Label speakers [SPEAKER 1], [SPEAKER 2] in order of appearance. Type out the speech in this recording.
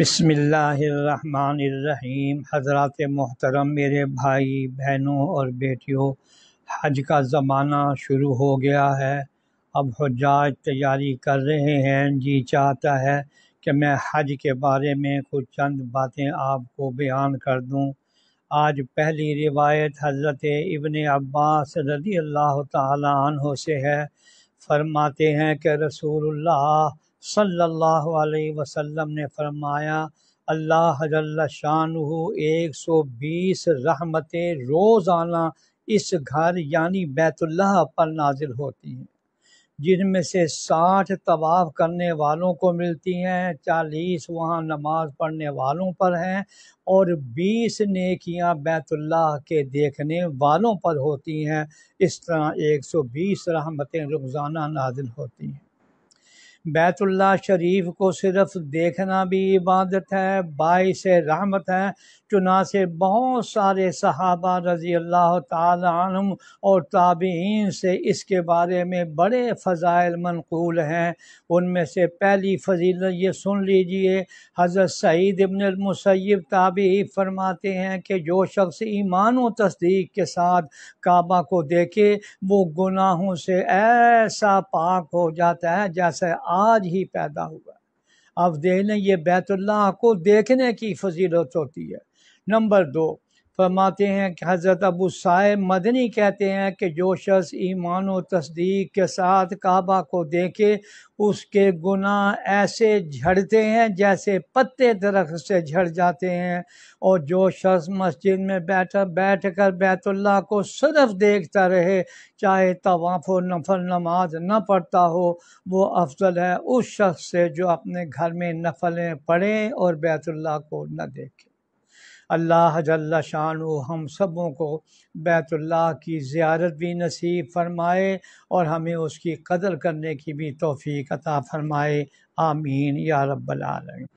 [SPEAKER 1] बसमीम हजरत मोहतरम मेरे भाई बहनों और बेटियों हज का ज़माना शुरू हो गया है अब हजाज तैयारी कर रहे हैं जी चाहता है कि मैं हज के बारे में कुछ चंद बातें आपको बयान कर दूं। आज पहली रिवायत हज़रत इबन अब्बास रदी अल्लाह तहों से है फरमाते हैं कि रसूलुल्लाह सल्लल्लाहु अलैहि वसल्लम ने फरमाया अल्लाह शाह एक सौ बीस रहमतें रोज़ाना इस घर यानी बैतुल्लाह पर नाजिल होती हैं जिनमें से साठ तवाफ़ करने वालों को मिलती हैं चालीस वहाँ नमाज पढ़ने वालों पर हैं और बीस नेकियाँ बैतुल्लाह के देखने वालों पर होती हैं इस तरह एक सौ बीस रहमतें रोज़ाना नाजिल होती हैं बैतुल्ला शरीफ को सिर्फ देखना भी इबादत है बाईस रहमत है चुना से बहुत सारे सहाबा रज़ी अल्लाह तुम और ताबीन से इसके बारे में बड़े फ़ज़ाइल मनकूल हैं उनमें से पहली फजीलत ये सुन लीजिए हज़रत सईद इबनमसैब ताबी फरमाते हैं कि जो शख्स ईमान व तस्दीक के साथ काबा को देखे वो गुनाहों से ऐसा पाक हो जाता है जैसे आज ही पैदा हुआ अब देख लें ये बैतुल्ला को देखने की फजीलत होती है नंबर दो फरमाते हैं कि हज़रत अबू साहेब मदनी कहते हैं कि जो शख्स ईमान व तस्दीक के साथ काबा को देखे उसके गुनाह ऐसे झड़ते हैं जैसे पत्ते दरख्त से झड़ जाते हैं और जो शख्स मस्जिद में बैठ बैठ कर बैतुल्ला को सिर्फ देखता रहे चाहे तवाफ़ नफल नमाज न पढ़ता हो वो अफजल है उस शख्स से जो अपने घर में नफलें पढ़ें और बैतुल्ला को न देखें अल्लाह जल्ला शान हम सबों को बैतुल्ला की ज़्यारत भी नसीब फरमाए और हमें उसकी कदर करने की भी तोफ़ी अता फरमाए आमीन या रब्बल आलमीन